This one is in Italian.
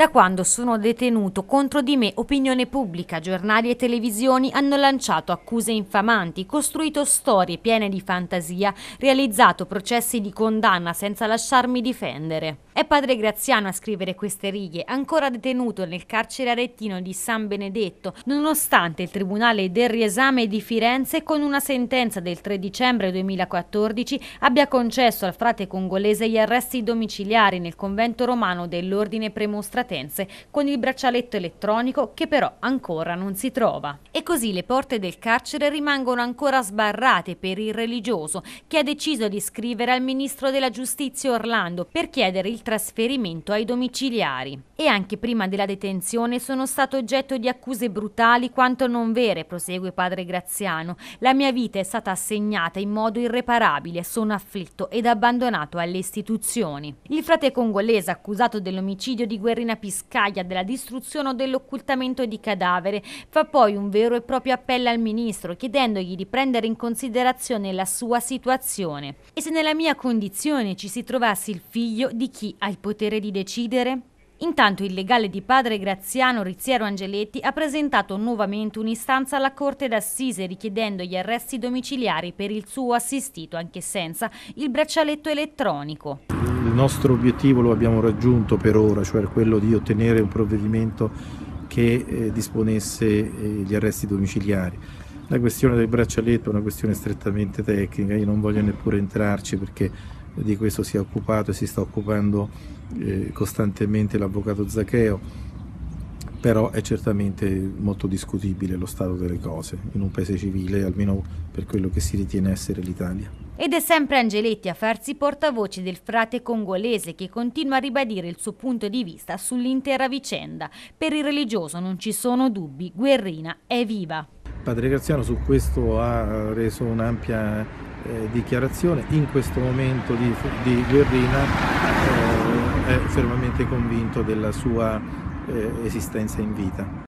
da quando sono detenuto contro di me opinione pubblica, giornali e televisioni hanno lanciato accuse infamanti, costruito storie piene di fantasia, realizzato processi di condanna senza lasciarmi difendere. È padre Graziano a scrivere queste righe, ancora detenuto nel carcere arettino di San Benedetto, nonostante il Tribunale del Riesame di Firenze con una sentenza del 3 dicembre 2014 abbia concesso al frate congolese gli arresti domiciliari nel convento romano dell'ordine premostrativo partenze con il braccialetto elettronico che però ancora non si trova. E così le porte del carcere rimangono ancora sbarrate per il religioso che ha deciso di scrivere al ministro della giustizia Orlando per chiedere il trasferimento ai domiciliari. E anche prima della detenzione sono stato oggetto di accuse brutali quanto non vere, prosegue padre Graziano. La mia vita è stata assegnata in modo irreparabile, sono afflitto ed abbandonato alle istituzioni. Il frate congolese accusato dell'omicidio di Guerrina rapiscaglia, della distruzione o dell'occultamento di cadavere. Fa poi un vero e proprio appello al ministro, chiedendogli di prendere in considerazione la sua situazione. E se nella mia condizione ci si trovasse il figlio di chi ha il potere di decidere? Intanto il legale di padre Graziano Rizziero Angeletti ha presentato nuovamente un'istanza alla Corte d'Assise richiedendo gli arresti domiciliari per il suo assistito anche senza il braccialetto elettronico il nostro obiettivo lo abbiamo raggiunto per ora, cioè quello di ottenere un provvedimento che eh, disponesse eh, gli arresti domiciliari. La questione del braccialetto è una questione strettamente tecnica, io non voglio neppure entrarci perché di questo si è occupato e si sta occupando eh, costantemente l'avvocato Zaccheo però è certamente molto discutibile lo stato delle cose in un paese civile, almeno per quello che si ritiene essere l'Italia. Ed è sempre Angeletti a farsi portavoce del frate congolese che continua a ribadire il suo punto di vista sull'intera vicenda. Per il religioso non ci sono dubbi, Guerrina è viva. Padre Graziano su questo ha reso un'ampia eh, dichiarazione, in questo momento di, di Guerrina eh, è fermamente convinto della sua eh, esistenza in vita.